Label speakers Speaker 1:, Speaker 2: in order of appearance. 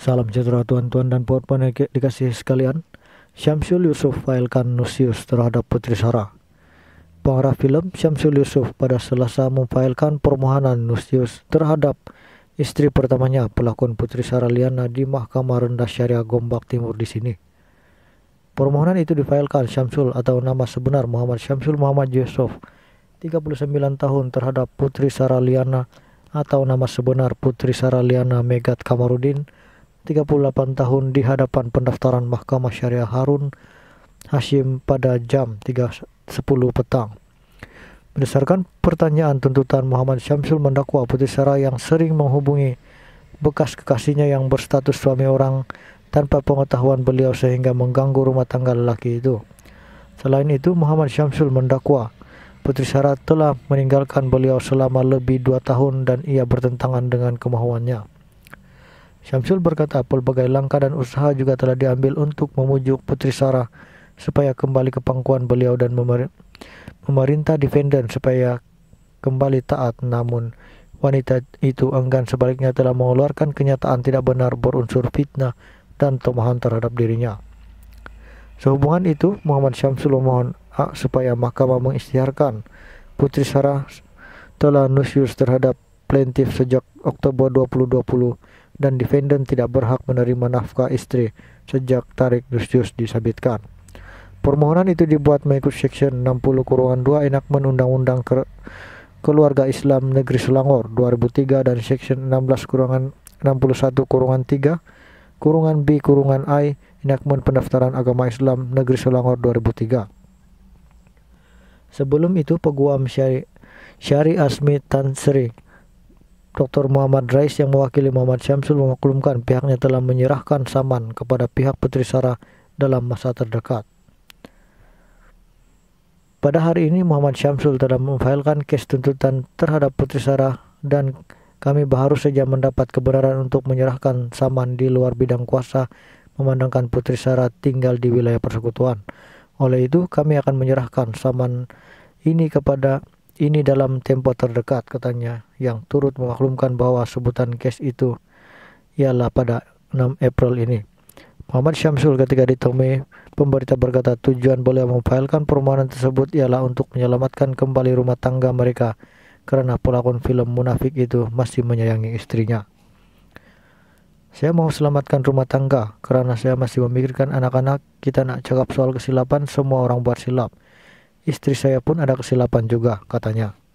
Speaker 1: Salam sejahtera tuan-tuan dan puan-puan yang dikasih sekalian. Syamsul Yusuf failkan nusius terhadap Putri Sarah. Pengarah film Syamsul Yusuf pada Selasa memfailkan permohonan nusius terhadap istri pertamanya pelakon Putri Sarah Liana di Mahkamah Rendah Syariah Gombak Timur di sini. Permohonan itu difailkan Syamsul atau nama sebenar Muhammad Syamsul Muhammad Yusuf 39 tahun terhadap Putri Sarah Liana atau nama sebenar Putri Sarah Liana Megat Kamarudin 38 tahun di hadapan pendaftaran Mahkamah Syariah Harun Hashim pada jam 3.10 petang. Berdasarkan pertanyaan tuntutan Muhammad Syamsul mendakwa Putri Sarah yang sering menghubungi bekas kekasihnya yang berstatus suami orang tanpa pengetahuan beliau sehingga mengganggu rumah tangga lelaki itu. Selain itu, Muhammad Syamsul mendakwa Putri Sarah telah meninggalkan beliau selama lebih dua tahun dan ia bertentangan dengan kemauannya. Syamsul berkata, pelbagai langkah dan usaha juga telah diambil untuk memujuk Putri Sarah supaya kembali ke pangkuan beliau dan memerintah defendant supaya kembali taat. Namun, wanita itu enggan sebaliknya telah mengeluarkan kenyataan tidak benar berunsur fitnah dan tomahan terhadap dirinya. Sehubungan itu, Muhammad Syamsul memohon hak supaya mahkamah mengistiharkan Putri Sarah telah nusyus terhadap plaintif sejak Oktober 2020 dan defendant tidak berhak menerima nafkah istri sejak tarik Justius disabitkan. Permohonan itu dibuat mengikut Section 60 kurungan 2 Enakmen Undang-Undang Keluarga Islam Negeri Selangor 2003 dan Section 16 kurungan 61 kurungan 3 kurungan B kurungan I Enakmen Pendaftaran Agama Islam Negeri Selangor 2003. Sebelum itu Peguam Syari, Syari Asmi Tansri Dr. Muhammad Rais yang mewakili Muhammad Syamsul memaklumkan pihaknya telah menyerahkan saman kepada pihak Putri Sarah dalam masa terdekat. Pada hari ini Muhammad Syamsul telah memfailkan kes tuntutan terhadap Putri Sarah dan kami baru saja mendapat kebenaran untuk menyerahkan saman di luar bidang kuasa memandangkan Putri Sarah tinggal di wilayah persekutuan. Oleh itu, kami akan menyerahkan saman ini kepada ini dalam tempo terdekat katanya yang turut memaklumkan bahwa sebutan case itu ialah pada 6 April ini. Muhammad Syamsul ketika ditemui pemberita berkata tujuan boleh memfailkan permohonan tersebut ialah untuk menyelamatkan kembali rumah tangga mereka karena pelakon film munafik itu masih menyayangi istrinya. Saya mau selamatkan rumah tangga karena saya masih memikirkan anak-anak kita nak cakap soal kesilapan semua orang buat silap. Istri saya pun ada kesilapan juga, katanya.